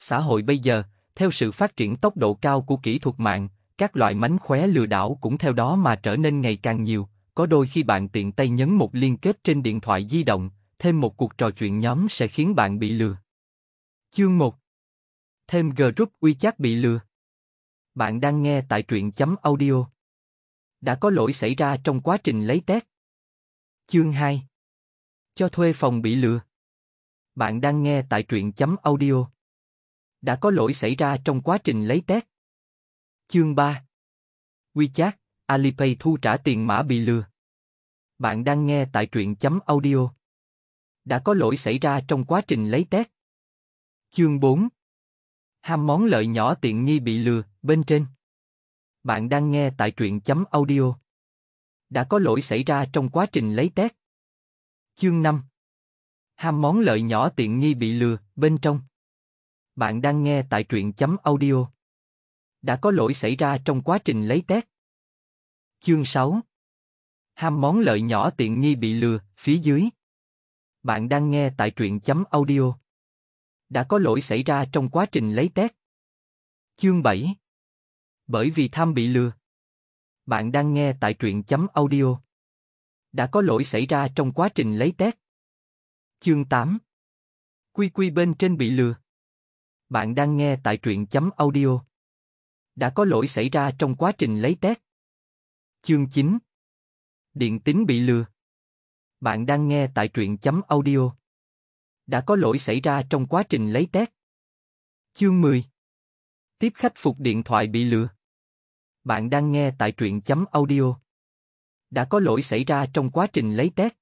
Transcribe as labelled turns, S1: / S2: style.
S1: Xã hội bây giờ, theo sự phát triển tốc độ cao của kỹ thuật mạng, các loại mánh khóe lừa đảo cũng theo đó mà trở nên ngày càng nhiều. Có đôi khi bạn tiện tay nhấn một liên kết trên điện thoại di động, thêm một cuộc trò chuyện nhóm sẽ khiến bạn bị lừa. Chương 1 Thêm group WeChat bị lừa Bạn đang nghe tại truyện chấm audio. Đã có lỗi xảy ra trong quá trình lấy test. Chương 2 Cho thuê phòng bị lừa Bạn đang nghe tại truyện chấm audio đã có lỗi xảy ra trong quá trình lấy test. Chương 3 WeChat, Alipay thu trả tiền mã bị lừa. Bạn đang nghe tại truyện chấm audio. Đã có lỗi xảy ra trong quá trình lấy test. Chương 4 Ham món lợi nhỏ tiện nghi bị lừa, bên trên. Bạn đang nghe tại truyện chấm audio. Đã có lỗi xảy ra trong quá trình lấy test. Chương 5 Ham món lợi nhỏ tiện nghi bị lừa, bên trong. Bạn đang nghe tại truyện chấm audio. Đã có lỗi xảy ra trong quá trình lấy test. Chương 6 Ham món lợi nhỏ tiện nghi bị lừa, phía dưới. Bạn đang nghe tại truyện chấm audio. Đã có lỗi xảy ra trong quá trình lấy test. Chương 7 Bởi vì tham bị lừa. Bạn đang nghe tại truyện chấm audio. Đã có lỗi xảy ra trong quá trình lấy test. Chương 8 Quy quy bên trên bị lừa. Bạn đang nghe tại truyện chấm audio. Đã có lỗi xảy ra trong quá trình lấy test. Chương 9 Điện tính bị lừa. Bạn đang nghe tại truyện chấm audio. Đã có lỗi xảy ra trong quá trình lấy test. Chương 10 Tiếp khách phục điện thoại bị lừa. Bạn đang nghe tại truyện chấm audio. Đã có lỗi xảy ra trong quá trình lấy test.